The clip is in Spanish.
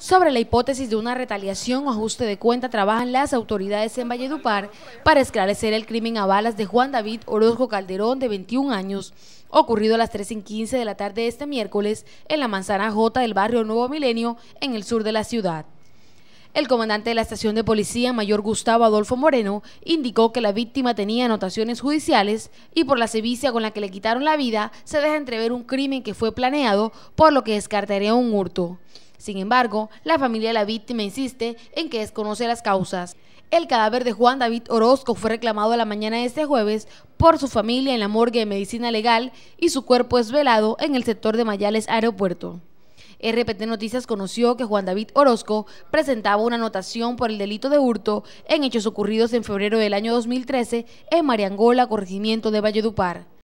Sobre la hipótesis de una retaliación o ajuste de cuenta trabajan las autoridades en Valledupar para esclarecer el crimen a balas de Juan David Orozco Calderón de 21 años, ocurrido a las 3 en 15 de la tarde de este miércoles en la manzana J del barrio Nuevo Milenio, en el sur de la ciudad. El comandante de la estación de policía, mayor Gustavo Adolfo Moreno, indicó que la víctima tenía anotaciones judiciales y por la sevicia con la que le quitaron la vida se deja entrever un crimen que fue planeado, por lo que descartaría un hurto. Sin embargo, la familia de la víctima insiste en que desconoce las causas. El cadáver de Juan David Orozco fue reclamado a la mañana de este jueves por su familia en la morgue de medicina legal y su cuerpo es velado en el sector de Mayales Aeropuerto. RPT Noticias conoció que Juan David Orozco presentaba una anotación por el delito de hurto en hechos ocurridos en febrero del año 2013 en Mariangola, corregimiento de Valledupar.